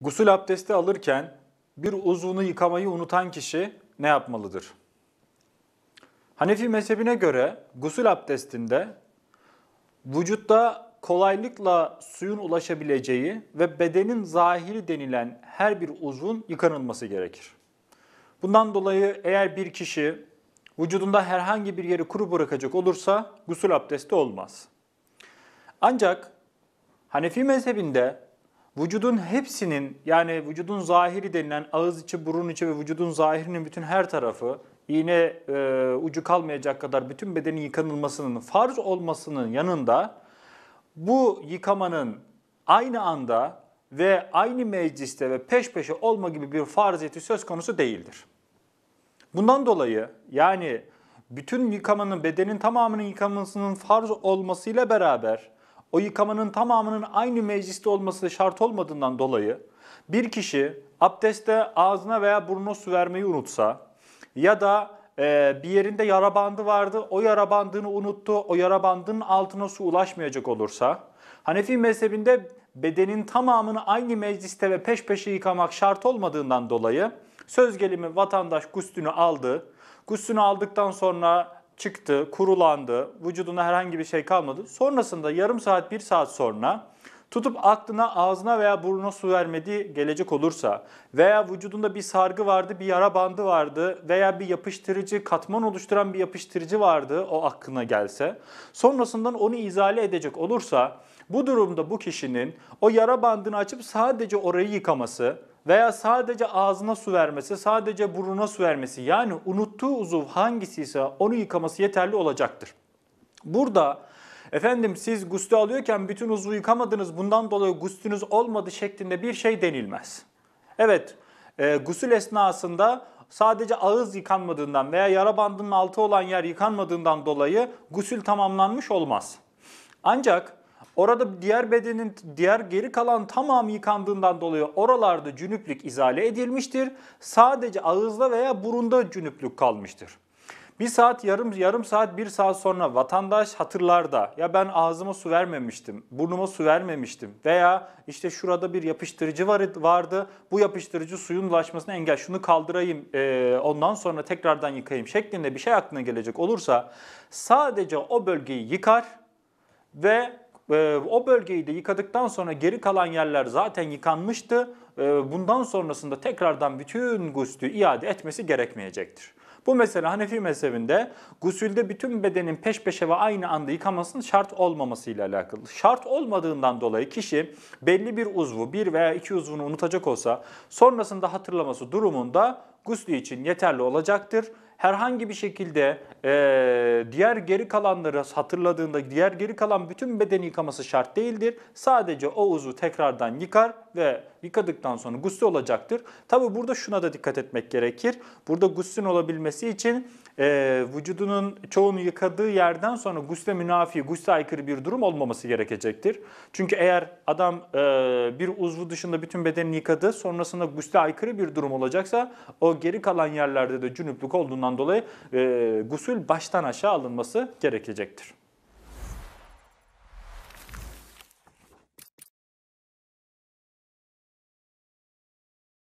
Gusül abdesti alırken bir uzvunu yıkamayı unutan kişi ne yapmalıdır? Hanefi mezhebine göre gusül abdestinde vücutta kolaylıkla suyun ulaşabileceği ve bedenin zahiri denilen her bir uzvun yıkanılması gerekir. Bundan dolayı eğer bir kişi vücudunda herhangi bir yeri kuru bırakacak olursa gusül abdesti olmaz. Ancak Hanefi mezhebinde vücudun hepsinin yani vücudun zahiri denilen ağız içi, burun içi ve vücudun zahirinin bütün her tarafı iğne e, ucu kalmayacak kadar bütün bedenin yıkanılmasının farz olmasının yanında bu yıkamanın aynı anda ve aynı mecliste ve peş peşe olma gibi bir farziyeti söz konusu değildir. Bundan dolayı yani bütün yıkamanın bedenin tamamının yıkamasının farz olmasıyla beraber o yıkamanın tamamının aynı mecliste olması şart olmadığından dolayı bir kişi abdestte ağzına veya burnuna su vermeyi unutsa ya da e, bir yerinde yara bandı vardı o yara bandını unuttu o yara bandının altına su ulaşmayacak olursa Hanefi mezhebinde bedenin tamamını aynı mecliste ve peş peşe yıkamak şart olmadığından dolayı söz gelimi vatandaş gusülünü aldı. Gusülünü aldıktan sonra çıktı, kurulandı, vücuduna herhangi bir şey kalmadı. Sonrasında yarım saat, bir saat sonra tutup aklına, ağzına veya burnuna su vermediği gelecek olursa veya vücudunda bir sargı vardı, bir yara bandı vardı veya bir yapıştırıcı, katman oluşturan bir yapıştırıcı vardı o aklına gelse, sonrasından onu izale edecek olursa bu durumda bu kişinin o yara bandını açıp sadece orayı yıkaması, veya sadece ağzına su vermesi, sadece burnuna su vermesi yani unuttuğu uzuv hangisi ise onu yıkaması yeterli olacaktır. Burada efendim siz guslü alıyorken bütün uzvu yıkamadınız bundan dolayı guslünüz olmadı şeklinde bir şey denilmez. Evet e, gusül esnasında sadece ağız yıkanmadığından veya yara bandının altı olan yer yıkanmadığından dolayı gusül tamamlanmış olmaz. Ancak Orada diğer bedenin diğer geri kalan tamamı yıkandığından dolayı oralarda cünüplük izale edilmiştir. Sadece ağızda veya burunda cünüplük kalmıştır. Bir saat, yarım yarım saat, bir saat sonra vatandaş hatırlarda ya ben ağzıma su vermemiştim, burnuma su vermemiştim veya işte şurada bir yapıştırıcı var, vardı, bu yapıştırıcı suyun ulaşmasına engel, şunu kaldırayım, e, ondan sonra tekrardan yıkayayım şeklinde bir şey aklına gelecek olursa sadece o bölgeyi yıkar ve ee, o bölgeyi de yıkadıktan sonra geri kalan yerler zaten yıkanmıştı. Ee, bundan sonrasında tekrardan bütün guslü iade etmesi gerekmeyecektir. Bu mesele Hanefi mezhebinde gusülde bütün bedenin peş peşe ve aynı anda yıkamasının şart olmaması ile alakalı. Şart olmadığından dolayı kişi belli bir uzvu, bir veya iki uzvunu unutacak olsa sonrasında hatırlaması durumunda guslü için yeterli olacaktır herhangi bir şekilde e, diğer geri kalanları hatırladığında diğer geri kalan bütün beden yıkaması şart değildir. Sadece o uzu tekrardan yıkar ve yıkadıktan sonra gusül olacaktır. Tabi burada şuna da dikkat etmek gerekir. Burada guslün olabilmesi için e, vücudunun çoğunu yıkadığı yerden sonra gusle münafi, gusle aykırı bir durum olmaması gerekecektir. Çünkü eğer adam e, bir uzvu dışında bütün bedenini yıkadı sonrasında gusle aykırı bir durum olacaksa o geri kalan yerlerde de cünüplük olduğundan dolayı e, gusül baştan aşağı alınması gerekecektir.